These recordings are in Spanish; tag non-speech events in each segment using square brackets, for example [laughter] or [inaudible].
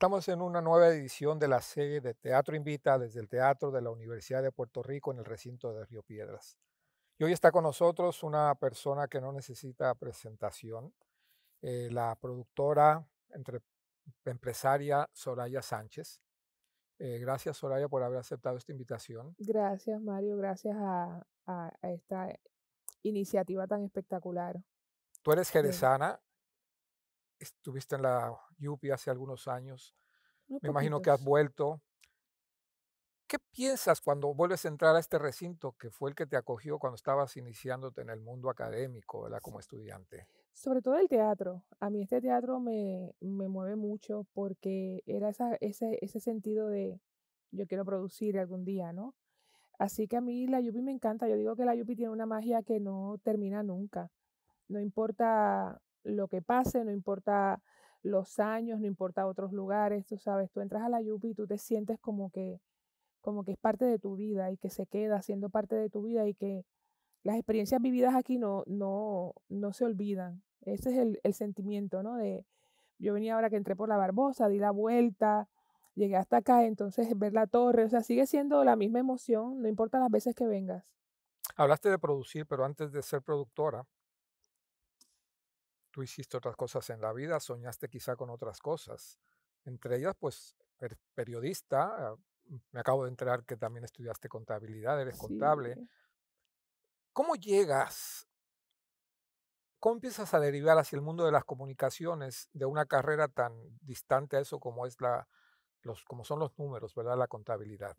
Estamos en una nueva edición de la serie de Teatro Invita desde el Teatro de la Universidad de Puerto Rico en el recinto de Río Piedras. Y hoy está con nosotros una persona que no necesita presentación, eh, la productora, entre, empresaria Soraya Sánchez. Eh, gracias Soraya por haber aceptado esta invitación. Gracias Mario, gracias a, a esta iniciativa tan espectacular. Tú eres jerezana, estuviste en la Yupi hace algunos años. Me imagino que has vuelto. ¿Qué piensas cuando vuelves a entrar a este recinto que fue el que te acogió cuando estabas iniciándote en el mundo académico, como estudiante? Sobre todo el teatro. A mí este teatro me, mueve mucho porque era ese, ese sentido de yo quiero producir algún día, ¿no? Así que a mí la Yupi me encanta. Yo digo que la Yupi tiene una magia que no termina nunca. No importa lo que pase, no importa los años, no importa otros lugares, tú sabes, tú entras a la lluvia y tú te sientes como que, como que es parte de tu vida y que se queda siendo parte de tu vida y que las experiencias vividas aquí no, no, no se olvidan. Ese es el, el sentimiento, ¿no? De, yo venía ahora que entré por la Barbosa, di la vuelta, llegué hasta acá, entonces ver la torre, o sea, sigue siendo la misma emoción, no importa las veces que vengas. Hablaste de producir, pero antes de ser productora, tú hiciste otras cosas en la vida, soñaste quizá con otras cosas. Entre ellas, pues, eres periodista, mm, me acabo de enterar que también estudiaste contabilidad, eres contable. ¿Cómo llegas? ¿Cómo empiezas a derivar hacia el mundo de las comunicaciones de una carrera tan distante a eso como es la, los, como son los números, ¿verdad? La contabilidad.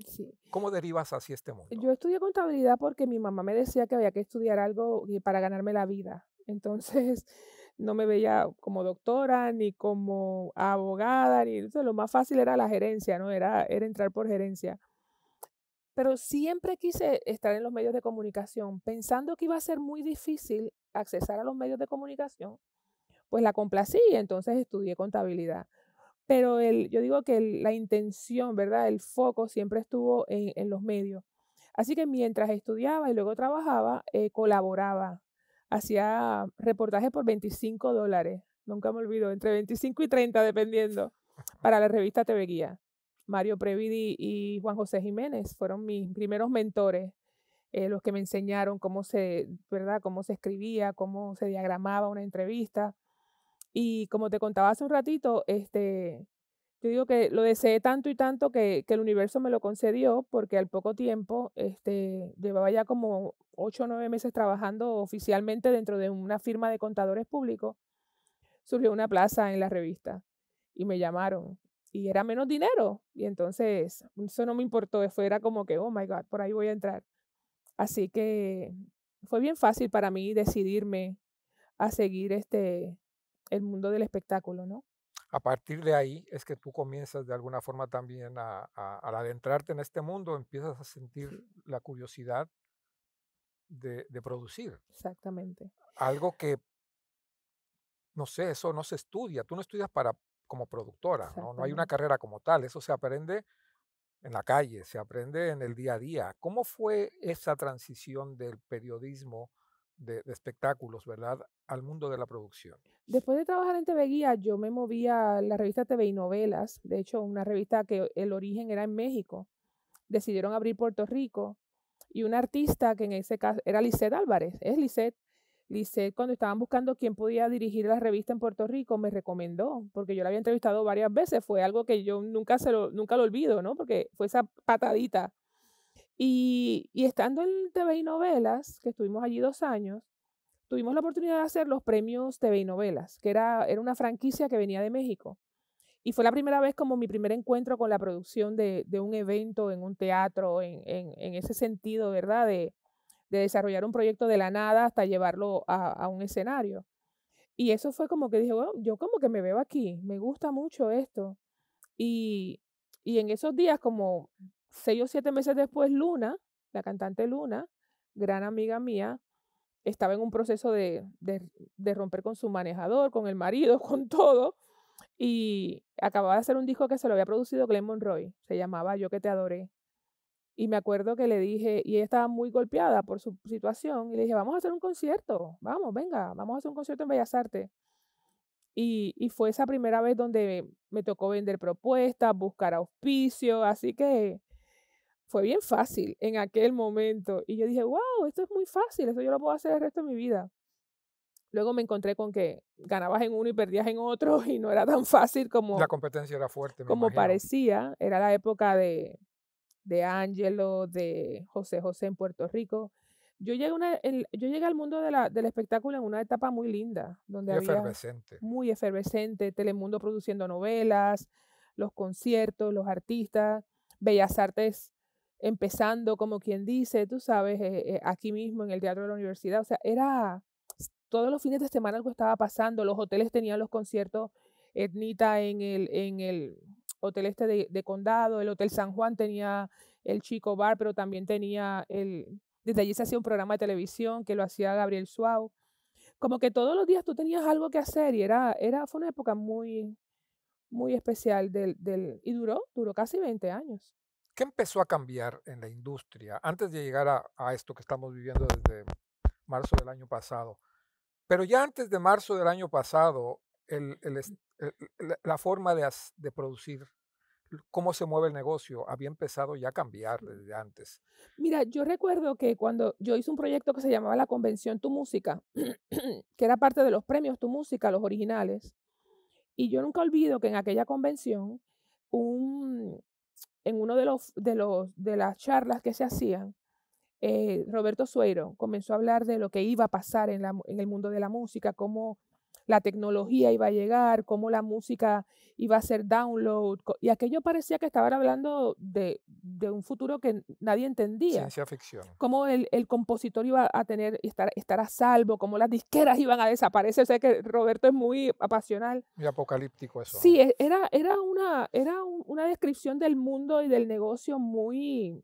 ¿Cómo derivas hacia este mundo? Yo estudié contabilidad porque mi mamá me decía que había que estudiar algo eh, para ganarme la vida. Entonces, no me veía como doctora ni como abogada, ni lo más fácil era la gerencia, ¿no? Era, era entrar por gerencia. Pero siempre quise estar en los medios de comunicación, pensando que iba a ser muy difícil accesar a los medios de comunicación, pues la complací y entonces estudié contabilidad. Pero yo digo que la intención, ¿verdad? El foco siempre estuvo en, los medios. Así que mientras estudiaba y luego trabajaba, eh, colaboraba hacía reportajes por 25 dólares, nunca me olvido, entre 25 y 30 dependiendo, para la revista TV Guía. Mario Previdi y Juan José Jiménez fueron mis primeros mentores, eh, los que me enseñaron cómo se, ¿verdad? cómo se escribía, cómo se diagramaba una entrevista. Y como te contaba hace un ratito, este, yo digo que lo deseé tanto y tanto que, el universo me lo concedió porque al poco tiempo este, llevaba ya como ocho o nueve meses trabajando oficialmente dentro de una firma de contadores públicos. Surgió una plaza en la revista y me llamaron y era menos dinero y entonces eso no me importó, fue era como que, oh my God, por ahí voy a entrar. Así que fue bien fácil para mí decidirme a seguir este, el mundo del espectáculo, ¿no? a partir de ahí es que tú comienzas de alguna forma también a, adentrarte en este mundo, empiezas a sentir la curiosidad de, producir. Exactamente. Algo que, no sé, eso no se estudia, tú no estudias para como productora, ¿no? no hay una carrera como tal, eso se aprende en la calle, se aprende en el día a día. ¿Cómo fue esa transición del periodismo de, espectáculos, ¿verdad?, al mundo de la producción. Después de trabajar en TV Guía, yo me moví a la revista TV y Novelas, de hecho, una revista que el origen era en México. Decidieron abrir Puerto Rico y una artista que en ese caso era Lisette Álvarez, es Lisette. Lisette, cuando estaban buscando quién podía dirigir la revista en Puerto Rico, me recomendó, porque yo la había entrevistado varias veces, fue algo que yo nunca, se nunca lo olvido, ¿no? Porque fue esa patadita y, estando en TV y Novelas, que estuvimos allí dos años, tuvimos la oportunidad de hacer los premios TV y Novelas, que era, era una franquicia que venía de México. Y fue la primera vez como mi primer encuentro con la producción de, un evento, en un teatro, en, ese sentido, ¿verdad? De, desarrollar un proyecto de la nada hasta llevarlo a, un escenario. Y eso fue como que dije, bueno, yo como que me veo aquí, me gusta mucho esto. Y, y en esos días como seis o siete meses después, Luna, la cantante Luna, gran amiga mía, estaba en un proceso de, de, romper con su manejador, con el marido, [laughs] con todo. Y acababa de hacer un disco que se lo había producido Glenn Monroy. Se llamaba Yo que te adoré. Y me acuerdo que le dije, y ella estaba muy golpeada por su situación, y le dije, vamos a hacer un concierto, vamos, venga, vamos a hacer un concierto en Bellas Artes. Y, y fue esa primera vez donde me, tocó vender propuestas, buscar auspicio, así que fue bien fácil en aquel momento. Y yo dije, wow, esto es muy fácil, esto yo lo puedo hacer el resto de mi vida. Luego me encontré con que ganabas en uno y perdías en otro [laughs] y no era tan fácil como... La competencia era fuerte. como parecía, era la época de, de Angelo, de José José en Puerto Rico. Yo llegué, una, yo llegué al mundo de la, del espectáculo en una etapa muy linda, donde muy efervescente, Telemundo produciendo novelas, los conciertos, los artistas, Bellas Artes empezando, como quien dice, tú sabes, eh, eh, aquí mismo en el Teatro de la Universidad. O sea, era todos los fines de semana algo estaba pasando. Los hoteles tenían los conciertos Etnita en el, en el Hotel Este de, Condado, el Hotel San Juan tenía el Chico Bar, pero también tenía el... Desde allí se hacía un programa de televisión que lo hacía Gabriel Suau. Como que todos los días tú tenías algo que hacer y era, era, fue una época muy, muy especial del, del, y duró, duró casi 20 años. ¿Qué empezó a cambiar en la industria antes de llegar a, esto que estamos viviendo desde marzo del año pasado? Pero ya antes de marzo del año pasado, la forma de producir cómo se mueve el negocio había empezado ya a cambiar desde antes. Mira, yo recuerdo que cuando yo hice un proyecto que se llamaba la Convención Tu Música, [clears throat] que era parte de los premios Tu Música, los originales, y yo nunca olvido que en aquella convención un, en uno de los de los de las charlas que se hacían, eh, Roberto Suero comenzó a hablar de lo que iba a pasar en, la, en el mundo de la música, cómo la tecnología iba a llegar, cómo la música iba a ser download. Y aquello parecía que estaban hablando de, un futuro que nadie entendía. Ciencia ficción. Cómo el, compositor iba a tener, estar, estar a salvo, cómo las disqueras [laughs] iban a desaparecer. sé que Roberto es muy apasional. Muy apocalíptico eso. Sí, e-, era, era, una, era una descripción del mundo y del negocio muy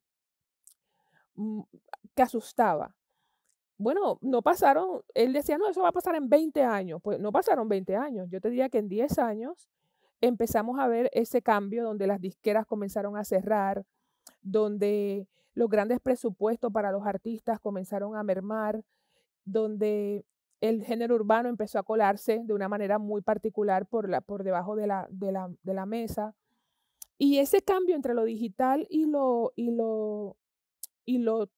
mm, que asustaba bueno, no pasaron, él decía, no, eso va a pasar en 20 años. Pues no pasaron 20 años, yo te diría que en 10 años empezamos a ver ese cambio donde las disqueras comenzaron a cerrar, donde los grandes presupuestos para los artistas comenzaron a mermar, donde el género urbano empezó a colarse de una manera muy particular por, la, por debajo de la, de, la, mesa. Y ese cambio entre lo digital y lo, y lo, y lo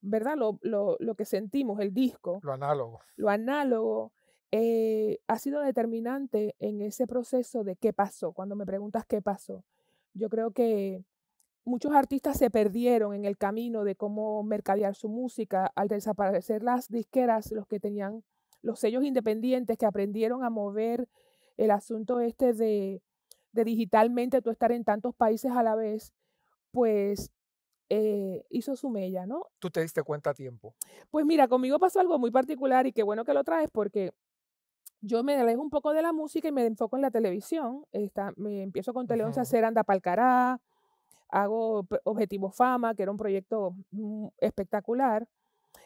¿verdad? Lo, lo, que sentimos, el disco. Lo análogo. Lo análogo eh, ha sido determinante en ese proceso de qué pasó. Cuando me preguntas qué pasó, yo creo que muchos artistas se perdieron en el camino de cómo mercadear su música al desaparecer las disqueras, los que tenían los sellos independientes que aprendieron a mover el asunto este de, de digitalmente tú estar en tantos países a la vez, pues eh, hizo su mella, ¿no? ¿Tú te diste cuenta a tiempo? Pues mira, conmigo pasó algo muy particular y qué bueno que lo traes porque yo me alejo un poco de la música y me enfoco en la televisión. me empiezo con Tele 11 a hacer Anda Palcará, hago Objetivo Fama, que era un proyecto mm, espectacular.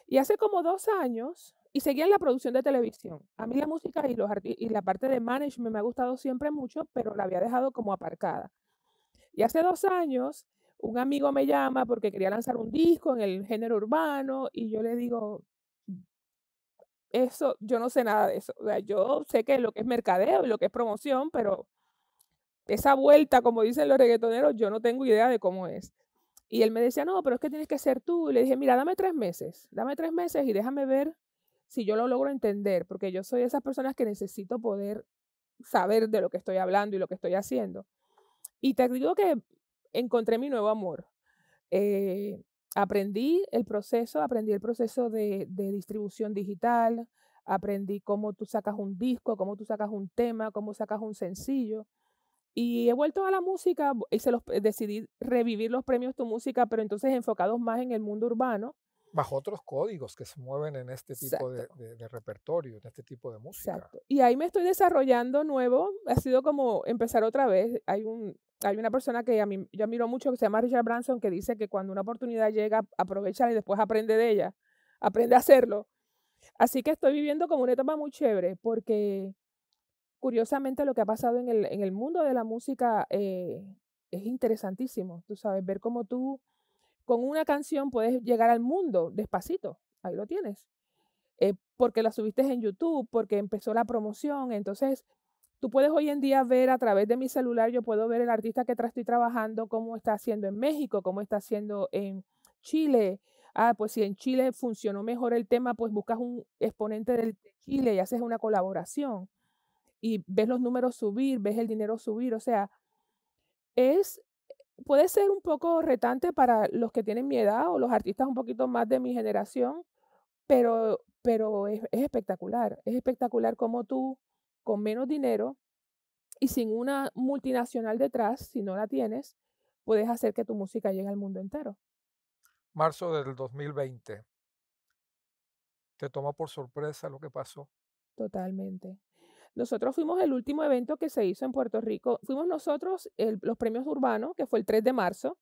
Y hace como dos años, y seguía en la producción de televisión. A mí la música y, y la parte de management me ha gustado siempre mucho, pero la había dejado como aparcada. Y hace dos años un amigo me llama porque quería lanzar un disco en el género urbano y yo le digo, mm, eso, yo no sé nada de eso. yo sé que lo que es mercadeo y lo que es promoción, pero esa vuelta, como dicen los reggaetoneros, yo no tengo idea de cómo es. Y él me decía, no, pero es que tienes que ser tú. Y le dije, mira, dame tres meses, dame tres meses y déjame ver si yo lo logro entender, porque yo soy de esas personas que necesito poder saber de lo que estoy hablando y lo que estoy haciendo. Y te digo que encontré mi nuevo amor. Eh, aprendí el proceso, aprendí el proceso de, distribución digital, aprendí cómo tú sacas un disco, cómo tú sacas un tema, cómo sacas un sencillo. Y he vuelto a la música y los, eh, decidí revivir los premios Tu Música, pero entonces enfocados más en el mundo urbano más otros códigos que se mueven en este tipo de, repertorio, en este tipo de música. Y ahí me estoy desarrollando nuevo. Ha sido como empezar otra vez. Hay un hay una persona que a mí, yo admiro mucho que se llama Richard Branson que dice que cuando una oportunidad llega, aprovecha y después aprende de ella. [laughs] Aprende a hacerlo. Así que estoy viviendo como una etapa muy chévere porque curiosamente lo que ha pasado en el, en el mundo de la música eh, es interesantísimo. Tú sabes, ver cómo tú con una canción puedes llegar al mundo despacito, ahí lo tienes. Eh, porque la subiste en YouTube, porque empezó la promoción, entonces Tú puedes hoy en día ver a través de mi celular, yo puedo ver el artista que estoy trabajando, cómo está haciendo en México, cómo está haciendo en Chile. Ah, pues si en Chile funcionó mejor el tema, pues buscas un exponente de Chile y haces una colaboración. Y ves los números subir, ves el dinero subir. O sea, es puede ser un poco retante para los que tienen mi edad o los artistas un poquito más de mi generación, pero, pero es, es espectacular. Es espectacular cómo tú, con menos dinero y sin una multinacional detrás, si no la tienes, puedes hacer que tu música llegue al mundo entero. Marzo del 2020. ¿Te tomó por sorpresa lo que pasó? Totalmente. Nosotros fuimos el último evento que se hizo en Puerto Rico. Fuimos nosotros los premios urbanos, que fue el 3 de marzo,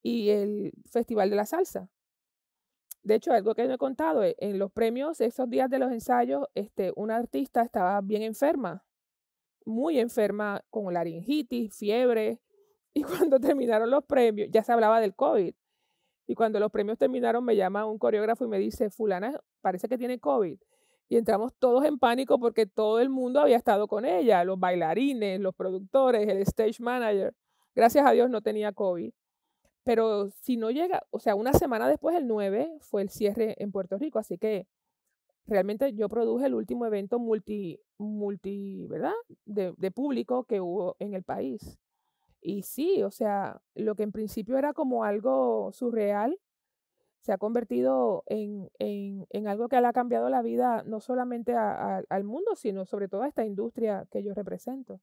y el Festival de la Salsa. De hecho, algo que no he contado, eh, en los premios, esos días de los ensayos, este, una artista estaba bien enferma, muy enferma, con laringitis, fiebre, [laughs] y cuando terminaron los premios, ya se hablaba del COVID, y cuando los premios terminaron me llama un coreógrafo y me dice, fulana, parece que tiene COVID y entramos todos en pánico porque todo el mundo había estado con ella, los bailarines, los productores, el stage manager. Gracias a Dios no tenía COVID. Pero si no llega, o sea, una semana después, el 9, fue el cierre en Puerto Rico, así que realmente yo produje el último evento multi, multi ¿verdad? De, de público que hubo en el país. Y sí, o sea, lo que en principio era como algo surreal, se ha convertido en, algo que le ha cambiado la vida no solamente al mundo, sino sobre todo a esta industria que yo represento.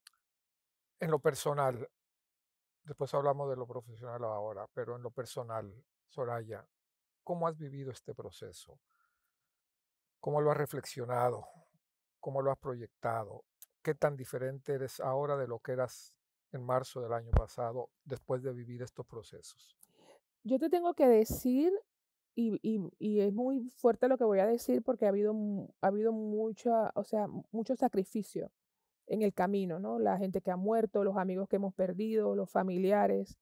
En lo personal, después hablamos de lo profesional ahora, pero en lo personal, Soraya, ¿cómo has vivido este proceso? ¿Cómo lo has reflexionado? ¿Cómo lo has proyectado? ¿Qué tan diferente eres ahora de lo que eras en marzo del año pasado después de vivir estos procesos? Yo te tengo que decir y, es muy fuerte lo que voy a decir porque ha habido, ha habido mucha, o sea, mucho sacrificio en el camino, ¿no? La gente que ha muerto, los amigos que hemos perdido, los familiares.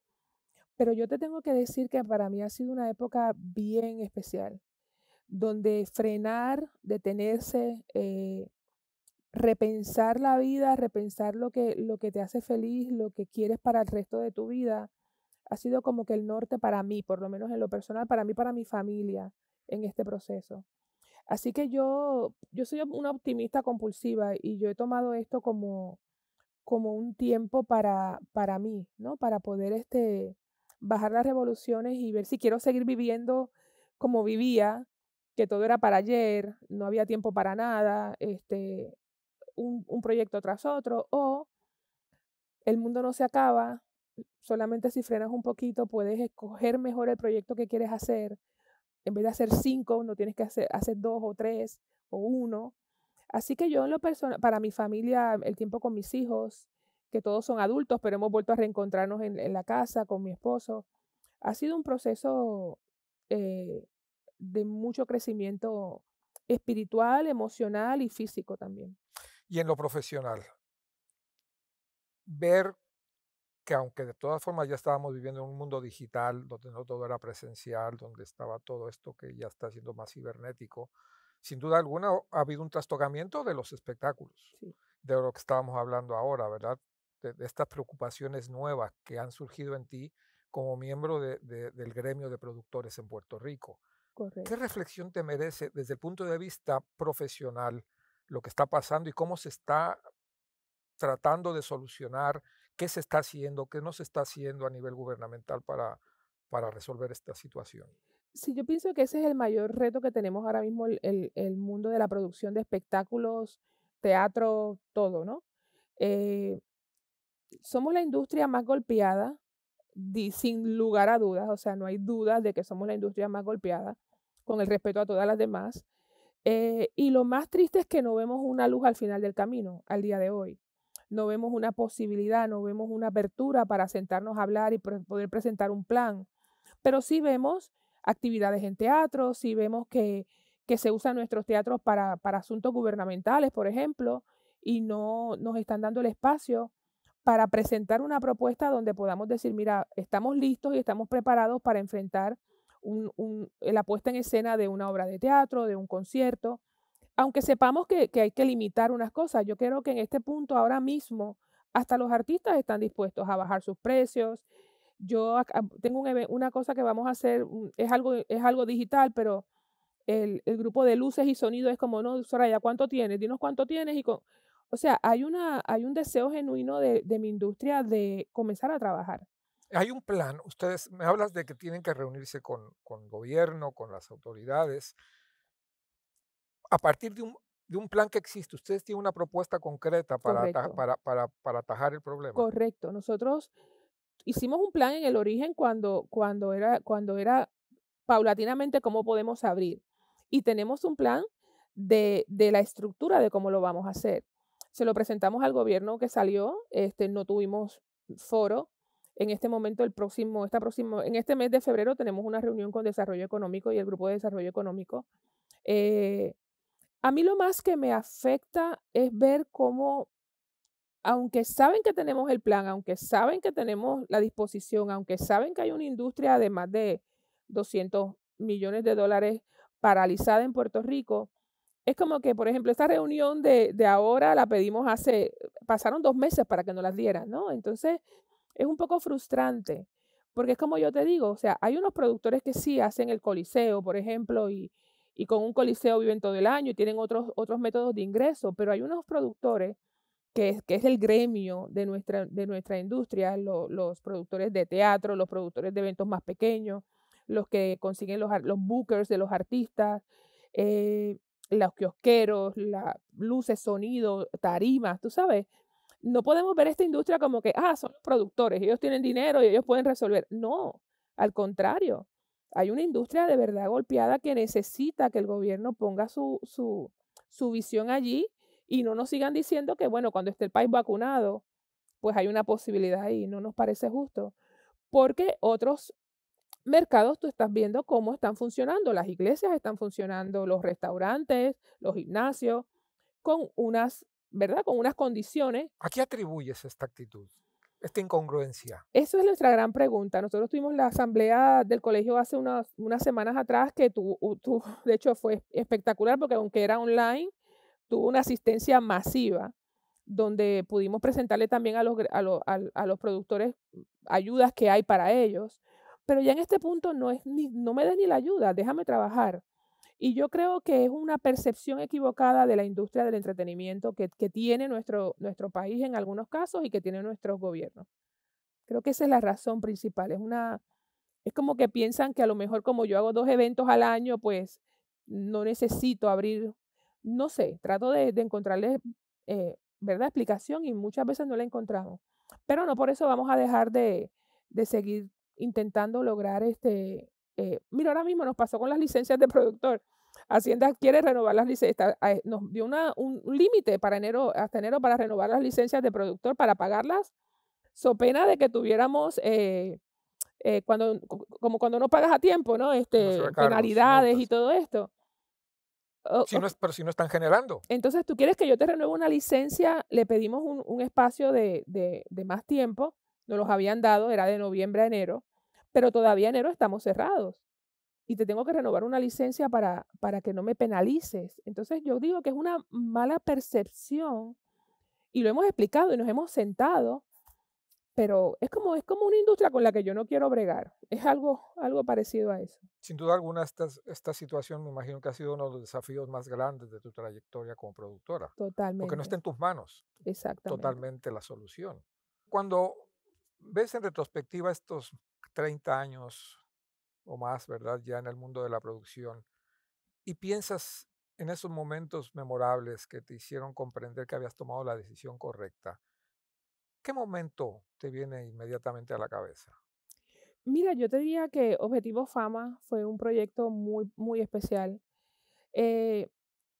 Pero yo te tengo que decir que para mí ha sido una época bien especial, donde frenar, detenerse, eh, repensar la vida, repensar lo que, lo que te hace feliz, lo que quieres para el resto de tu vida, ha sido como que el norte para mí, por lo menos en lo personal, para mí, para mi familia en este proceso. Así que yo, yo soy una optimista compulsiva y yo he tomado esto como, como un tiempo para, para mí, ¿no? Para poder este, bajar las revoluciones y ver si quiero seguir viviendo como vivía, que todo era para ayer, no había tiempo para nada, este, un, un proyecto tras otro, o el mundo no se acaba, solamente si frenas un poquito puedes escoger mejor el proyecto que quieres hacer. En vez de hacer cinco, no tienes que hacer, hacer dos o tres o uno. Así que yo en lo personal, para mi familia, el tiempo con mis hijos, que todos son adultos, pero hemos vuelto a reencontrarnos en, la casa con mi esposo, ha sido un proceso eh, de mucho crecimiento espiritual, emocional y físico también. Y en lo profesional, ver que aunque de todas formas ya estábamos viviendo en un mundo digital, donde no todo era presencial, donde estaba todo esto que ya está siendo más cibernético, sin duda alguna ha habido un trastocamiento de los espectáculos, de lo que estábamos hablando ahora, ¿verdad? De, estas preocupaciones nuevas que han surgido en ti como miembro del gremio de productores en Puerto Rico. ¿Qué reflexión te merece desde el punto de vista profesional lo que está pasando y cómo se está tratando de solucionar qué se está haciendo, qué no se está haciendo a nivel gubernamental para, para resolver esta situación. Sí, yo pienso que ese es el mayor reto que tenemos ahora mismo el, el, mundo de la producción de espectáculos, teatro, todo, ¿no? Eh, somos la industria más golpeada, sin lugar a dudas, o sea, no hay dudas de que somos la industria más golpeada, con el respeto a todas las demás. Eh, y lo más triste es que no vemos una luz al final del camino, al día de hoy no vemos una posibilidad, no vemos una apertura para sentarnos a hablar y poder presentar un plan. Pero sí vemos actividades en teatro, sí vemos que, se usan nuestros teatros para, asuntos gubernamentales, por ejemplo, y no nos están dando el espacio para presentar una propuesta donde podamos decir, mira, estamos listos y estamos preparados para enfrentar la puesta en escena de una obra de teatro, de un concierto, aunque sepamos que, hay que limitar unas cosas, yo creo que en este punto ahora mismo hasta los artistas están dispuestos a bajar sus precios. Yo ah, tengo una cosa que vamos a hacer, mm, es algo, es algo digital, pero el, grupo de luces y sonido es como, no, Soraya, ¿cuánto tienes? Dinos cuánto tienes. Y con... O sea, hay, una, hay un deseo genuino de, mi industria de comenzar a trabajar. Hay un plan, ustedes me hablas de que tienen que reunirse con, con gobierno, con las autoridades a partir de un, de un plan que existe, ustedes tienen una propuesta concreta para, para, atajar el problema. Correcto. Nosotros hicimos un plan en el origen cuando, cuando, era, cuando era paulatinamente cómo podemos abrir. Y tenemos un plan de, la estructura de cómo lo vamos a hacer. Se lo presentamos al gobierno que salió, este, no tuvimos foro, en este momento, el próximo, esta próximo, en este mes de febrero tenemos una reunión con Desarrollo Económico y el Grupo de Desarrollo Económico eh, a mí lo más que me afecta es ver cómo, aunque saben que tenemos el plan, aunque saben que tenemos la disposición, aunque saben que hay una industria de más de 200 millones de dólares paralizada en Puerto Rico, es como que, por ejemplo, esta reunión de, ahora la pedimos hace, pasaron dos meses para que nos las dieran, ¿no? Entonces, es un poco frustrante, porque es como yo te digo, o sea, hay unos productores que sí hacen el coliseo, por ejemplo, y, y con un coliseo viven todo el año y tienen otros, otros métodos de ingreso, pero hay unos productores que es, que es el gremio de nuestra, de nuestra industria, los productores de teatro, los productores de eventos más pequeños, los que consiguen los, los bookers de los artistas, eh, los kiosqueros, las luces, sonido, tarimas, tú sabes. No podemos ver esta industria como que, ah, son los productores, ellos tienen dinero y ellos pueden resolver. No, al contrario, hay una industria de verdad golpeada que necesita que el gobierno ponga su, visión allí y no nos sigan diciendo que, bueno, cuando esté el país vacunado, pues hay una posibilidad ahí, no nos parece justo. Porque otros mercados tú estás viendo cómo están funcionando, las iglesias están funcionando, los restaurantes, los gimnasios, con unas, ¿verdad? Con unas condiciones. ¿A qué atribuyes esta actitud? esta incongruencia? Eso es nuestra gran pregunta. Nosotros tuvimos la asamblea del colegio hace unas, semanas atrás que tu, [laughs] de hecho fue espectacular porque aunque era online, tuvo una asistencia masiva donde pudimos presentarle también a los, a, los, productores ayudas que hay para ellos. Pero ya en este punto no, es ni, no me des ni la ayuda, déjame trabajar. Y yo creo que es una percepción equivocada de la industria del entretenimiento que, tiene nuestro, nuestro país en algunos casos y que tiene nuestros gobiernos. Creo que esa es la razón principal. Es, una, es como que piensan que a lo mejor como yo hago dos eventos al año, pues no necesito abrir, no sé, trato de, encontrarles, eh, ¿verdad?, explicación y muchas veces no la encontramos. Pero no por eso vamos a dejar de, de seguir intentando lograr este, eh, mira, ahora mismo nos pasó con las licencias de productor. Hacienda quiere renovar las licencias, eh, nos dio un límite para enero, hasta enero para renovar las licencias de productor para pagarlas, so pena de que tuviéramos eh, eh cuando como cuando no pagas a tiempo, ¿no? Este, penalidades y todo esto. no pero si no están generando. Entonces, tú quieres que yo te renueve una licencia, le pedimos un, espacio de, de, más tiempo, nos los habían dado, era de noviembre a enero pero todavía enero estamos cerrados y te tengo que renovar una licencia para, para que no me penalices. Entonces yo digo que es una mala percepción y lo hemos explicado y nos hemos sentado, pero es como, es como una industria con la que yo no quiero bregar. Es algo, algo parecido a eso. Sin duda alguna, esta, esta situación me imagino que ha sido uno de los desafíos más grandes de tu trayectoria como productora. Totalmente. Porque no está en tus manos. Exactamente. Totalmente la solución. Cuando ves en retrospectiva estos 30 años o más, ¿verdad? Ya en el mundo de la producción. Y piensas en esos momentos memorables que te hicieron comprender que habías tomado la decisión correcta. ¿Qué momento te viene inmediatamente a la cabeza? Mira, yo te diría que Objetivo Fama fue un proyecto muy, muy especial. Eh,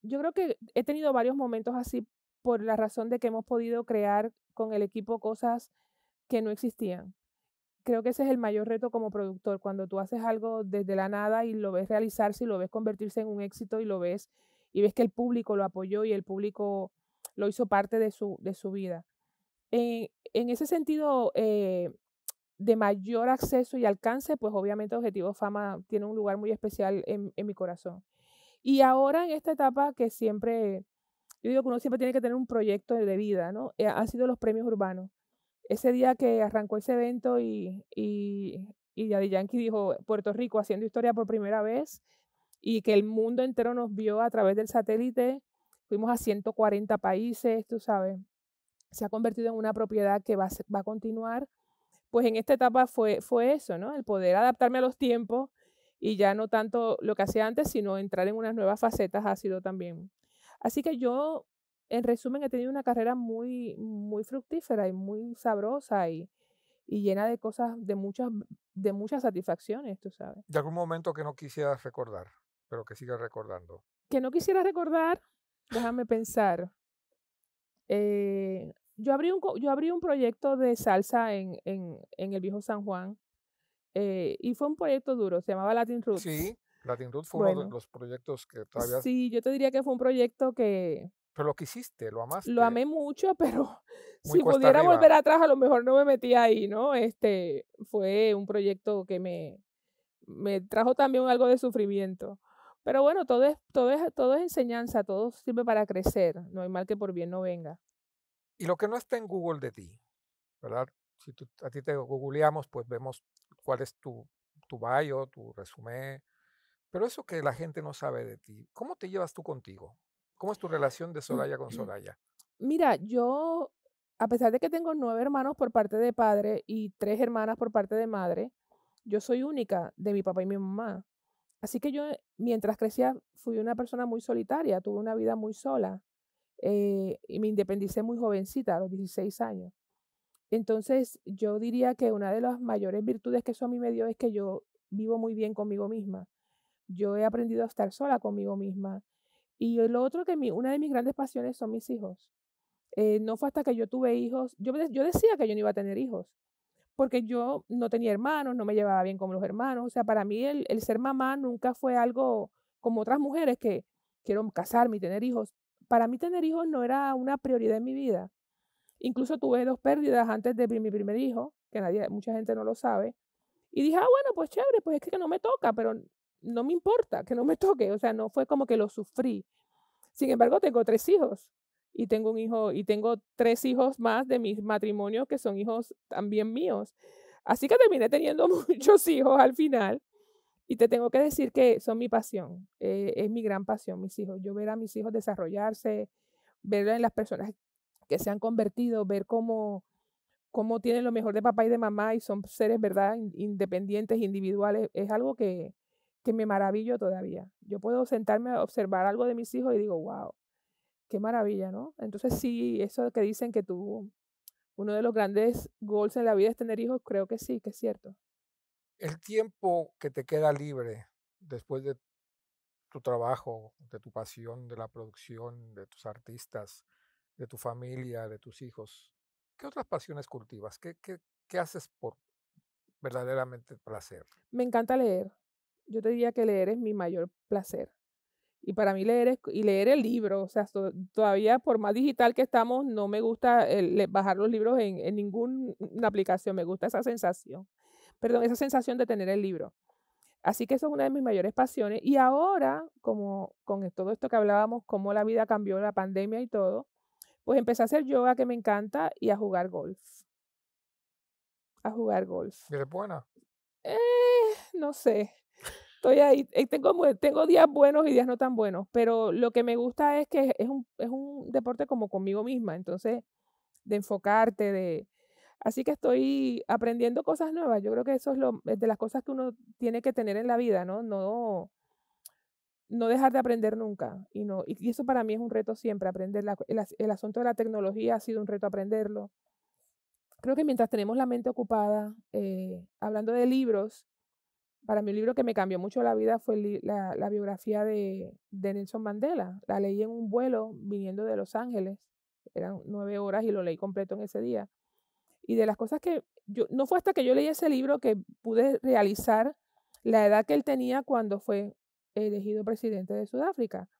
yo creo que he tenido varios momentos así por la razón de que hemos podido crear con el equipo cosas que no existían creo que ese es el mayor reto como productor, cuando tú haces algo desde la nada y lo ves realizarse y lo ves convertirse en un éxito y lo ves y ves que el público lo apoyó y el público lo hizo parte de su, de su vida. Eh, en, ese sentido eh, de mayor acceso y alcance, pues obviamente Objetivo Fama tiene un lugar muy especial en, en mi corazón. Y ahora en esta etapa que siempre, yo digo que uno siempre tiene que tener un proyecto de vida, ¿no? Eh, han sido los premios urbanos ese día que arrancó ese evento y, y, y Yankee dijo Puerto Rico haciendo historia por primera vez y que el mundo entero nos vio a través del satélite, fuimos a 140 países, tú sabes, se ha convertido en una propiedad que va a, continuar. Pues en esta etapa fue, fue eso, ¿no? El poder adaptarme a los tiempos y ya no tanto lo que hacía antes, sino entrar en unas nuevas facetas ha sido también. Así que yo en resumen, he tenido una carrera muy, muy fructífera y muy sabrosa y, y llena de cosas, de muchas, de muchas satisfacciones, tú sabes. ¿De algún momento que no quisieras recordar, pero que sigas recordando? Que no quisiera recordar, déjame pensar. Eh, yo, abrí un, yo abrí un proyecto de salsa en, en, el viejo San Juan eh, y fue un proyecto duro, se llamaba Latin Roots. Sí, Latin Roots fue uno de los proyectos que todavía... Sí, yo te diría que fue un proyecto que, pero lo que hiciste, lo amaste. Lo amé mucho, [laughs] pero si pudiera volver atrás, a lo mejor no me metía ahí, ¿no? Este fue un proyecto que me, me trajo también algo de sufrimiento. Pero bueno, todo es, todo es, todo es enseñanza, todo sirve para crecer. No hay mal que por bien no venga. Y lo que no está en Google de ti, ¿verdad? Si a ti te googleamos, pues vemos cuál es tu, tu bio, tu resumen. Pero eso que la gente no sabe de ti, ¿cómo te llevas tú contigo? ¿Cómo es tu relación de mm, Soraya con mm, Soraya? Mira, yo, a pesar de que tengo nueve hermanos por parte de padre y tres hermanas por parte de madre, yo soy única de mi papá y mi mamá. Así que yo, mientras crecía, fui una persona muy solitaria, tuve una vida muy sola eh, y me independicé muy jovencita, a los 16 años. Entonces, yo diría que una de las mayores virtudes que eso a mí me dio es que yo vivo muy bien conmigo misma. Yo he aprendido a estar sola conmigo misma y lo otro que mi, una de mis grandes pasiones son mis hijos. Eh, no fue hasta que yo tuve hijos, yo, yo decía que yo no iba a tener hijos, porque yo no tenía hermanos, no me llevaba bien con los hermanos. O sea, para mí el, ser mamá nunca fue algo como otras mujeres que quieren casarme y tener hijos. Para mí tener hijos no era una prioridad en mi vida. Incluso tuve dos pérdidas antes de mi primer hijo, que nadie, mucha gente no lo sabe. Y dije, ah, bueno, pues chévere, pues es que no me toca, pero no me importa que no me toque, o sea, no fue como que lo sufrí. Sin embargo, tengo tres hijos y tengo un hijo y tengo tres hijos más de mis matrimonios que son hijos también míos. Así que terminé teniendo [laughs] muchos hijos al final y te tengo que decir que son mi pasión, eh, es mi gran pasión, mis hijos. Yo ver a mis hijos desarrollarse, ver en las personas que se han convertido, ver cómo, cómo tienen lo mejor de papá y de mamá y son seres, ¿verdad?, independientes, individuales, es algo que, me maravillo todavía. Yo puedo sentarme a observar algo de mis hijos y digo, wow, qué maravilla, ¿no? Entonces sí, eso que dicen que tú, uno de los grandes goals en la vida es tener hijos, creo que sí, que es cierto. El tiempo que te queda libre después de tu trabajo, de tu pasión, de la producción, de tus artistas, de tu familia, de tus hijos, ¿qué otras pasiones cultivas? ¿Qué, qué, qué haces por verdaderamente placer? Me encanta leer yo te diría que leer es mi mayor placer. Y para mí leer es, y leer el libro, o sea, todavía por más digital que estamos, no me gusta bajar los libros en, en ninguna aplicación, me gusta esa sensación, perdón, esa sensación de tener el libro. Así que eso es una de mis mayores pasiones. Y ahora, como con e, todo esto que hablábamos, cómo la vida cambió, la pandemia y todo, pues empecé a hacer yoga que me encanta y a jugar golf. A jugar golf. ¿Eres buena? Eh, no sé estoy ahí. Eh, tengo, tengo días buenos y días no tan buenos, pero lo que me gusta es que es un, es un deporte como conmigo misma, entonces, de enfocarte, de... Así que estoy aprendiendo cosas nuevas. Yo creo que eso es, lo, de las cosas que uno tiene que tener en la vida, ¿no? No, no dejar de aprender nunca. Y, no, y eso para mí es un reto siempre, aprender. La, el, asunto de la tecnología ha sido un reto aprenderlo. Creo que mientras tenemos la mente ocupada, eh, hablando de libros, para mí, el libro que me cambió mucho la vida fue la, biografía de, Nelson Mandela. La leí en un vuelo viniendo de Los Ángeles. Eran nueve horas y lo leí completo en ese día. Y de las cosas que yo, no fue hasta que yo leí ese libro que pude realizar la edad que él tenía cuando fue elegido presidente de Sudáfrica.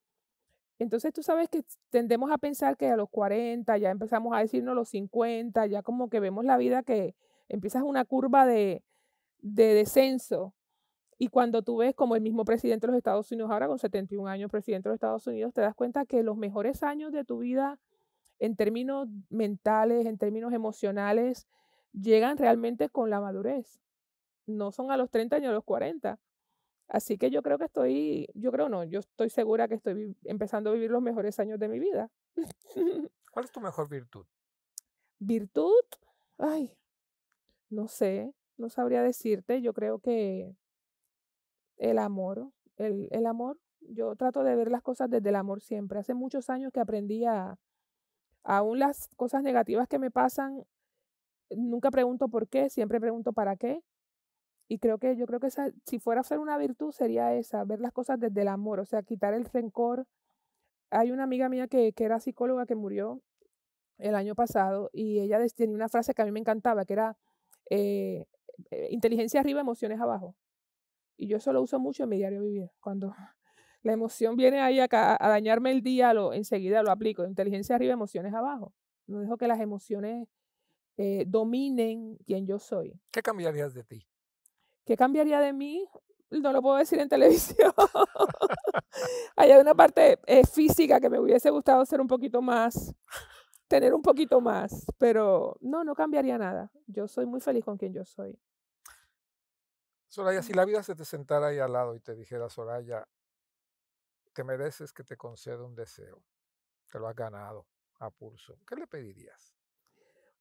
Entonces tú sabes que tendemos a pensar que a los 40 ya empezamos a decirnos los 50, ya como que vemos la vida que empiezas una curva de descenso y cuando tú ves como el mismo presidente de los Estados Unidos, ahora con 71 años presidente de los Estados Unidos, te das cuenta que los mejores años de tu vida en términos mentales, en términos emocionales, llegan realmente con la madurez. No son a los 30 ni a los 40. Así que yo creo que estoy, yo creo no, yo estoy segura que estoy empezando a vivir los mejores años de mi vida. [laughs] ¿Cuál es tu mejor virtud? Virtud, ay, no sé, no sabría decirte, yo creo que el amor, el, el amor. Yo trato de ver las cosas desde el amor siempre. Hace muchos años que aprendí a, aún las cosas negativas que me pasan, nunca pregunto por qué, siempre pregunto para qué. Y creo que yo creo que si fuera a ser una virtud sería esa, ver las cosas desde el amor, o sea, quitar el rencor. Hay una amiga mía que, que era psicóloga que murió el año pasado y ella tenía una frase que a mí me encantaba, que era eh, eh, inteligencia arriba, emociones abajo. Y yo eso lo uso mucho en mi diario vivir. Cuando [laughs] la emoción viene ahí a dañarme el día, enseguida lo aplico. Inteligencia arriba, emociones abajo. No dejo que las emociones eh, dominen quien yo soy. ¿Qué cambiaría de ti? ¿Qué cambiaría de mí? No lo puedo decir en [laughs] televisión. Hay una parte eh, física que me hubiese gustado ser un poquito más, tener un poquito más, pero no, no cambiaría nada. Yo soy muy feliz con quien yo soy. Soraya, si la vida se te sentara ahí al lado y te dijera, Soraya, te mereces que te conceda un deseo, te lo has ganado a pulso, ¿qué le pedirías?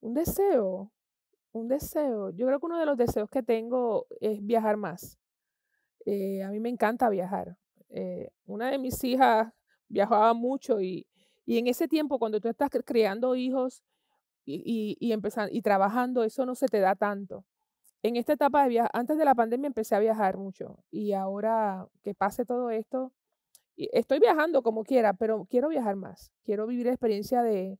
Un deseo, un deseo. Yo creo que uno de los deseos que tengo es viajar más. Eh, a mí me encanta viajar. Eh, una de mis hijas viajaba mucho y, y en ese tiempo, cuando tú estás creando hijos y, y, y, empezando, y trabajando, eso no se te da tanto en esta etapa de viaje, antes de la pandemia empecé a viajar mucho y ahora que pase todo esto, estoy viajando como quiera, pero quiero viajar más. Quiero vivir la experiencia de,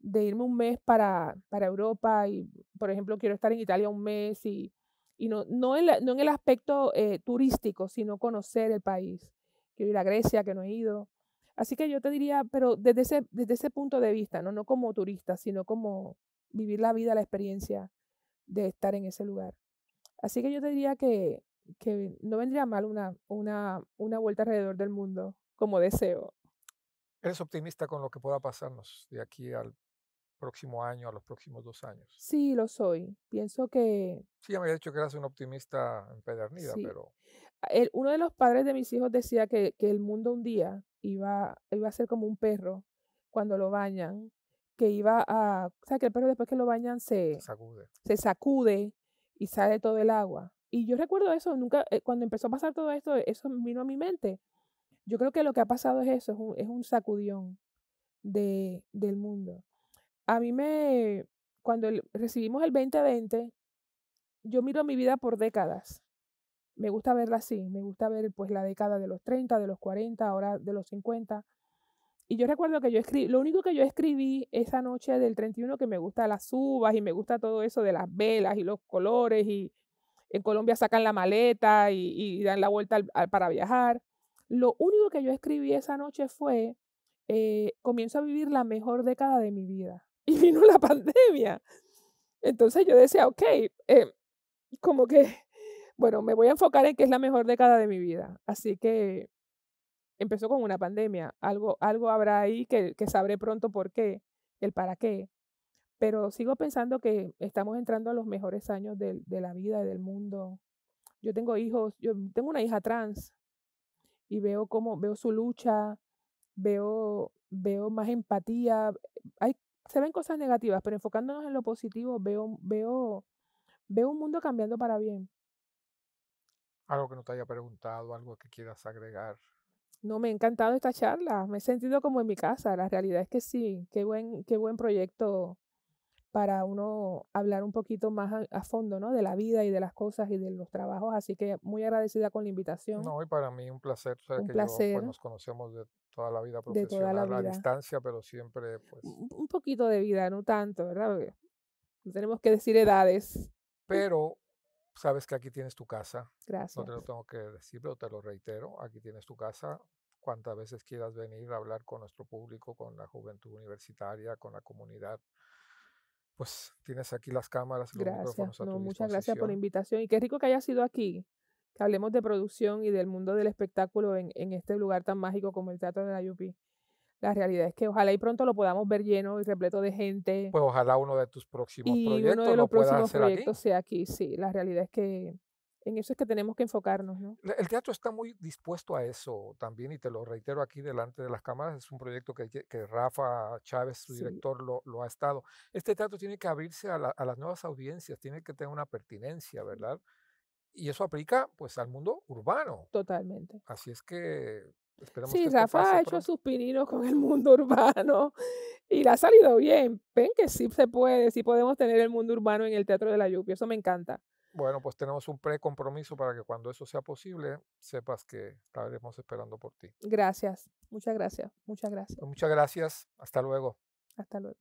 de irme un mes para, para, Europa y, por ejemplo, quiero estar en Italia un mes y, y no, no, en no en el aspecto eh, turístico, sino conocer el país. Quiero ir a Grecia, que no he ido. Así que yo te diría, pero desde ese, desde ese punto de vista, ¿no? no como turista, sino como vivir la vida, la experiencia de estar en ese lugar. Así que yo te diría que, no vendría mal una, una, vuelta alrededor del mundo como deseo. ¿Eres optimista con lo que pueda pasarnos de aquí al próximo año, a los próximos dos años? Sí, lo soy. Pienso que... Sí, ya me había dicho que eras un optimista empedernida, pero... uno de los padres de mis hijos decía que, el mundo un día iba, iba a ser como un perro cuando lo bañan que iba a, o sea, que el perro después que lo bañan se sacude. se sacude y sale todo el agua. Y yo recuerdo eso, nunca, eh, cuando empezó a pasar todo esto, eso vino a mi mente. Yo creo que lo que ha pasado es eso, es un, es un sacudión de, del mundo. A mí me, cuando recibimos el 2020, yo miro mi vida por décadas. Me gusta verla así, me gusta ver pues la década de los 30, de los 40, ahora de los 50. Y yo recuerdo que yo escribí, lo único que yo escribí esa noche del 31, que me gusta las uvas y me gusta todo eso de las velas y los colores y en Colombia sacan la maleta y, dan la vuelta para viajar. Lo único que yo escribí esa noche fue, eh, comienzo a vivir la mejor década de mi vida. [laughs] Y vino la pandemia. Entonces yo decía, ok, eh, como que, [laughs] bueno, me voy a enfocar en que es la mejor década de mi vida. Así que empezó con una pandemia. Algo, algo habrá ahí que, que sabré pronto por qué, el para qué. Pero sigo pensando que estamos entrando a los mejores años de, de la vida y del mundo. Yo tengo hijos, yo tengo una hija trans y veo cómo, veo su lucha, veo, veo más empatía. Hay, se ven cosas negativas, pero enfocándonos en lo positivo, veo, veo, veo un mundo cambiando para bien. Algo que no te haya preguntado, algo que quieras agregar. No, me ha encantado esta charla. Me he sentido como en mi casa. La realidad es que sí. Qué buen, qué buen proyecto para uno hablar un poquito más a, fondo, ¿no? De la vida y de las cosas y de los trabajos. Así que muy agradecida con la invitación. No, y para mí un placer. Un que pues, nos conocemos de toda la vida profesional, la a distancia, pero siempre, pues... Un poquito de vida, no tanto, ¿verdad? no tenemos que decir edades. Pero sabes que aquí tienes tu casa. Gracias. No te lo tengo que decir, pero te lo reitero. Aquí tienes tu casa. Cuantas veces quieras venir a hablar con nuestro público, con la juventud universitaria, con la comunidad. Pues tienes aquí las cámaras, los gracias. micrófonos a Muchas gracias por la invitación y qué rico que haya sido aquí, que hablemos de producción y del mundo del espectáculo en, este lugar tan mágico como el Teatro de la Yupi la realidad es que ojalá y pronto lo podamos ver lleno y repleto de gente. Pues ojalá uno de tus próximos y proyectos uno de los próximos proyectos sea aquí, sí. La realidad es que en eso es que tenemos que enfocarnos. ¿no? El teatro está muy dispuesto a eso también, y te lo reitero aquí delante de las cámaras, es un proyecto que, que Rafa Chávez, su director, lo, ha estado. Este teatro tiene que abrirse a, a, las nuevas audiencias, tiene que tener una pertinencia, ¿verdad? Y eso aplica pues al mundo urbano. Totalmente. Así es que sí, Rafa ha hecho sus pininos con el mundo urbano y le ha salido bien. Ven que sí se puede, sí podemos tener el mundo urbano en el Teatro de la Lluvia, eso me encanta. Bueno, pues tenemos un pre precompromiso para que cuando eso sea posible, sepas que estaremos esperando por ti. Gracias, muchas gracias, muchas gracias. Pues muchas gracias, hasta luego. Hasta luego.